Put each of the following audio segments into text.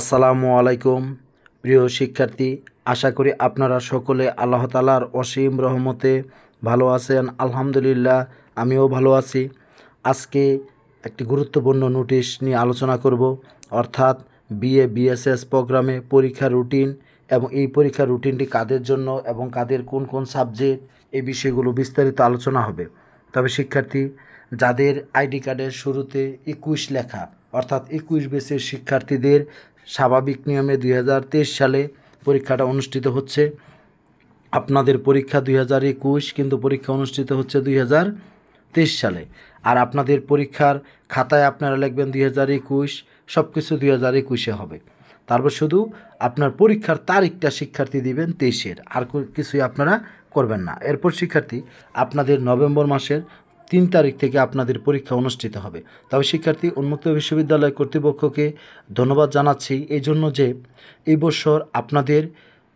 আসসালামু আলাইকুম প্রিয় শিক্ষার্থী আশা করি আপনারা সকলে আল্লাহ তালার অসীম রহমতে ভালো আছেন আলহামদুলিল্লাহ আমিও ভালো আছি আজকে একটি গুরুত্বপূর্ণ নোটিশ নিয়ে আলোচনা করব অর্থাৎ বিএ বিএসএস প্রোগ্রামে পরীক্ষা রুটিন এবং এই পরীক্ষা রুটিনটি কাদের জন্য এবং কাদের কোন কোন সাবজেক্ট এই বিষয়গুলো বিস্তারিত আলোচনা হবে তবে শিক্ষার্থী যাদের আইডি কার্ডের শুরুতে একুশ লেখা অর্থাৎ একুশ বেসের শিক্ষার্থীদের স্বাভাবিক নিয়মে দুই সালে পরীক্ষাটা অনুষ্ঠিত হচ্ছে আপনাদের পরীক্ষা দুই কিন্তু পরীক্ষা অনুষ্ঠিত হচ্ছে দুই সালে আর আপনাদের পরীক্ষার খাতায় আপনারা লিখবেন দুই হাজার একুশ সব কিছু দুই হাজার একুশে হবে তারপর শুধু আপনার পরীক্ষার তারিখটা শিক্ষার্থী দিবেন তেইশের আর কিছুই আপনারা করবেন না এরপর শিক্ষার্থী আপনাদের নভেম্বর মাসের তিন তারিখ থেকে আপনাদের পরীক্ষা অনুষ্ঠিত হবে তবে শিক্ষার্থী উন্মুক্ত বিশ্ববিদ্যালয় কর্তৃপক্ষকে ধন্যবাদ জানাচ্ছি এই জন্য যে এই আপনাদের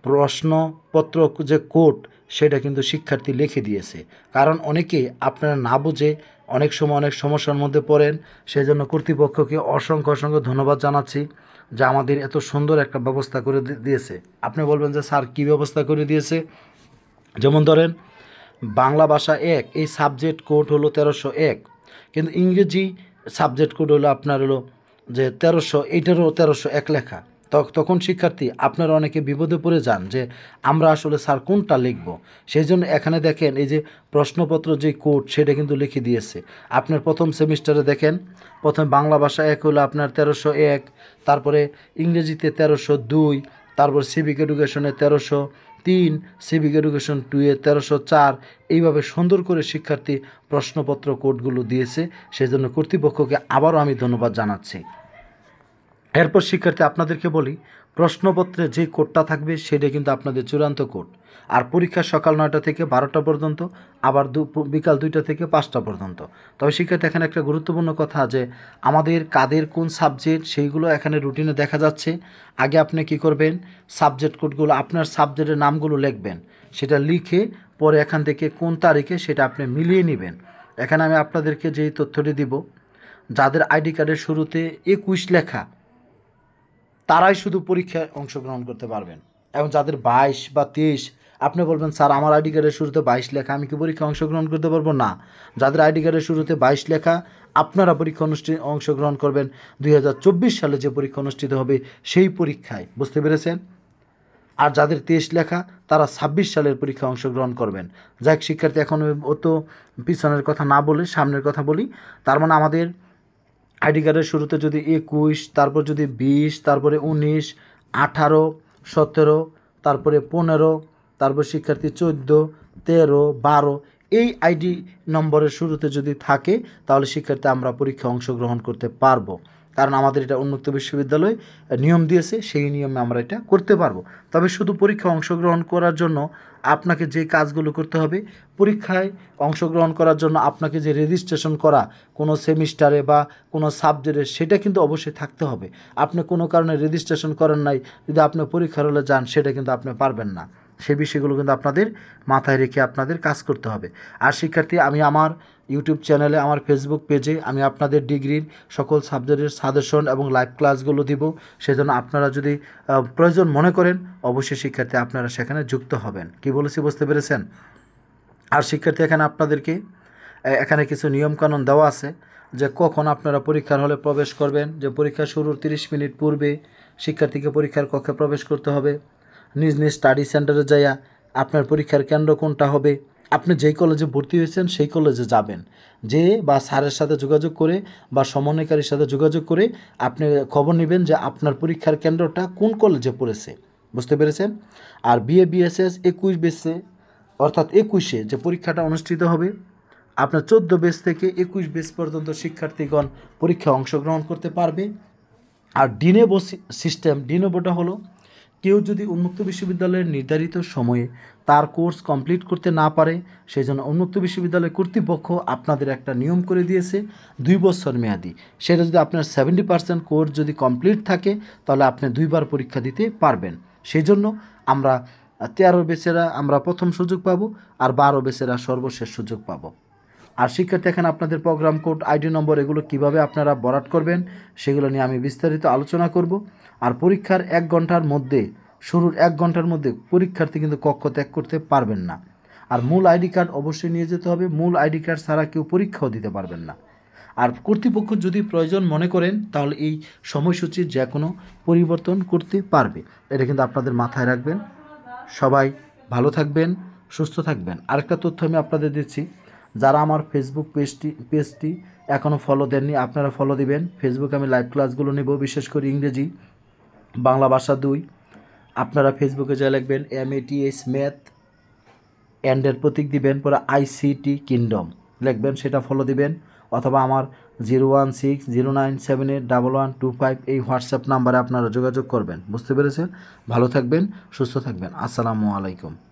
প্রশ্নপত্র যে কোড সেটা কিন্তু শিক্ষার্থী লিখে দিয়েছে কারণ অনেকে আপনারা না বুঝে অনেক সময় অনেক সমস্যার মধ্যে পড়েন সেই জন্য কর্তৃপক্ষকে অসংখ্য অসংখ্য ধন্যবাদ জানাচ্ছি যে আমাদের এত সুন্দর একটা ব্যবস্থা করে দিয়েছে আপনি বলবেন যে স্যার কী ব্যবস্থা করে দিয়েছে যেমন ধরেন বাংলা ভাষা এক এই সাবজেক্ট কোড হলো তেরোশো এক কিন্তু ইংরেজি সাবজেক্ট কোড হলো আপনার হলো যে তেরোশো এইটারও তেরোশো এক লেখা তখন শিক্ষার্থী আপনারা অনেকে বিপদে পড়ে যান যে আমরা আসলে স্যার কোনটা লিখব সেই জন্য এখানে দেখেন এই যে প্রশ্নপত্র যে কোড সেটা কিন্তু লিখে দিয়েছে আপনার প্রথম সেমিস্টারে দেখেন প্রথম বাংলা ভাষা এক হলো আপনার তেরোশো এক তারপরে ইংরেজিতে তেরোশো দুই তারপর সিভিক এডুকেশনে তেরোশো তিন সিভিক এডুকেশন টুয়ে তেরোশো চার এইভাবে সুন্দর করে শিক্ষার্থী প্রশ্নপত্র কোডগুলো দিয়েছে সেজন্য কর্তৃপক্ষকে আবারও আমি ধন্যবাদ জানাচ্ছি এরপর শিক্ষার্থী আপনাদেরকে বলি প্রশ্নপত্রে যে কোডটা থাকবে সেটা কিন্তু আপনাদের চূড়ান্ত কোড আর পরীক্ষা সকাল নয়টা থেকে বারোটা পর্যন্ত আবার বিকাল দুইটা থেকে পাঁচটা পর্যন্ত তবে শিক্ষার্থী এখানে একটা গুরুত্বপূর্ণ কথা যে আমাদের কাদের কোন সাবজেক্ট সেইগুলো এখানে রুটিনে দেখা যাচ্ছে আগে আপনি কি করবেন সাবজেক্ট কোডগুলো আপনার সাবজেক্টের নামগুলো লিখবেন সেটা লিখে পরে এখান থেকে কোন তারিখে সেটা আপনি মিলিয়ে নেবেন এখানে আমি আপনাদেরকে যেই তথ্যটি দিব যাদের আইডি কার্ডের শুরুতে একুশ লেখা তারাই শুধু পরীক্ষায় অংশগ্রহণ করতে পারবেন এবং যাদের বাইশ বা তেইশ আপনি বলবেন স্যার আমার আইডি কার্ডের শুরুতে বাইশ লেখা আমি কি পরীক্ষায় অংশগ্রহণ করতে পারবো না যাদের আইডি কার্ডের শুরুতে বাইশ লেখা আপনারা পরীক্ষা অনুষ্ঠিত অংশগ্রহণ করবেন দুই সালে যে পরীক্ষা অনুষ্ঠিত হবে সেই পরীক্ষায় বুঝতে পেরেছেন আর যাদের তেইশ লেখা তারা ছাব্বিশ সালের পরীক্ষা অংশগ্রহণ করবেন যাই শিক্ষার্থী এখন অত পিছনের কথা না বলে সামনের কথা বলি তার মানে আমাদের আইডি কার্ডের শুরুতে যদি একুশ তারপর যদি বিশ তারপরে উনিশ আঠারো সতেরো তারপরে পনেরো তারপর শিক্ষার্থী চোদ্দো তেরো বারো এই আইডি নম্বরের শুরুতে যদি থাকে তাহলে শিক্ষার্থী আমরা পরীক্ষায় অংশগ্রহণ করতে পারবো কারণ আমাদের এটা উন্মুক্ত বিশ্ববিদ্যালয় নিয়ম দিয়েছে সেই নিয়মে আমরা এটা করতে পারবো তবে শুধু পরীক্ষা অংশগ্রহণ করার জন্য আপনাকে যে কাজগুলো করতে হবে পরীক্ষায় অংশগ্রহণ করার জন্য আপনাকে যে রেজিস্ট্রেশন করা কোনো সেমিস্টারে বা কোনো সাবজেক্টে সেটা কিন্তু অবশ্যই থাকতে হবে আপনি কোনো কারণে রেজিস্ট্রেশন করেন নাই যদি আপনি পরীক্ষার হলে যান সেটা কিন্তু আপনি পারবেন না সে বিষয়গুলো কিন্তু আপনাদের মাথায় রেখে আপনাদের কাজ করতে হবে আর শিক্ষার্থী আমি আমার ইউটিউব চ্যানেলে আমার ফেসবুক পেজে আমি আপনাদের ডিগ্রির সকল সাবজেক্টের সাজেশন এবং লাইভ ক্লাসগুলো দিব সেজন্য আপনারা যদি প্রয়োজন মনে করেন অবশ্যই শিক্ষার্থী আপনারা সেখানে যুক্ত হবেন কি বলেছি বুঝতে পেরেছেন আর শিক্ষার্থী এখানে আপনাদেরকে এখানে কিছু নিয়মকানুন দেওয়া আছে যে কখন আপনারা পরীক্ষার হলে প্রবেশ করবেন যে পরীক্ষা শুরুর 30 মিনিট পূর্বে শিক্ষার্থীকে পরীক্ষার কক্ষে প্রবেশ করতে হবে নিজ নিজ স্টাডি সেন্টারে যাইয়া আপনার পরীক্ষার কেন্দ্র কোনটা হবে আপনি যেই কলেজে ভর্তি হয়েছেন সেই কলেজে যাবেন যে বা স্যারের সাথে যোগাযোগ করে বা সমন্বয়কারীর সাথে যোগাযোগ করে আপনি খবর নেবেন যে আপনার পরীক্ষার কেন্দ্রটা কোন কলেজে পড়েছে বুঝতে পেরেছেন আর বিএ বিএসএস একুশ বেসে অর্থাৎ একুশে যে পরীক্ষাটা অনুষ্ঠিত হবে আপনার চোদ্দো বেস থেকে একুশ বেস পর্যন্ত শিক্ষার্থীগণ পরীক্ষায় অংশগ্রহণ করতে পারবে আর ডিনেবো সিস্টেম ডিনেবোটা হলো কেউ যদি উন্মুক্ত বিশ্ববিদ্যালয়ের নির্ধারিত সময়ে তার কোর্স কমপ্লিট করতে না পারে সেই জন্য উন্মুক্ত বিশ্ববিদ্যালয় কর্তৃপক্ষ আপনাদের একটা নিয়ম করে দিয়েছে দুই বছর মেয়াদি সেটা যদি আপনার সেভেন্টি পার্সেন্ট কোর্স যদি কমপ্লিট থাকে তাহলে আপনি দুইবার পরীক্ষা দিতে পারবেন সেই জন্য আমরা তেরো বেচেরা আমরা প্রথম সুযোগ পাব আর বারো বেচেরা সর্বশেষ সুযোগ পাবো আর শিক্ষার্থী এখানে আপনাদের প্রোগ্রাম কোড আইডি নম্বর এগুলো কিভাবে আপনারা বরাট করবেন সেগুলো নিয়ে আমি বিস্তারিত আলোচনা করব আর পরীক্ষার এক ঘন্টার মধ্যে শুরুর এক ঘন্টার মধ্যে পরীক্ষার্থী কিন্তু কক্ষ ত্যাগ করতে পারবেন না আর মূল আইডি কার্ড অবশ্যই নিয়ে যেতে হবে মূল আইডি কার্ড ছাড়া কেউ পরীক্ষাও দিতে পারবেন না আর কর্তৃপক্ষ যদি প্রয়োজন মনে করেন তাহলে এই সময়সূচির যে কোনো পরিবর্তন করতে পারবে এটা কিন্তু আপনাদের মাথায় রাখবেন সবাই ভালো থাকবেন সুস্থ থাকবেন আরেকটা তথ্য আমি আপনাদের দিচ্ছি যারা আমার ফেসবুক পেজটি পেজটি এখনও ফলো দেননি আপনারা ফলো দিবেন ফেসবুকে আমি লাইভ ক্লাসগুলো নেব বিশেষ করে ইংরেজি বাংলা ভাষা দুই আপনারা ফেসবুকে যা লিখবেন এম এটিএস ম্যাথ অ্যান্ডের প্রতীক দিবেন পরে আইসিটি কিংডম লিখবেন সেটা ফলো দিবেন অথবা আমার zero one six zero nine seven eight double one two five এই হোয়াটসঅ্যাপ নাম্বারে আপনারা যোগাযোগ করবেন বুঝতে পেরেছেন ভালো থাকবেন সুস্থ থাকবেন আসসালামু আলাইকুম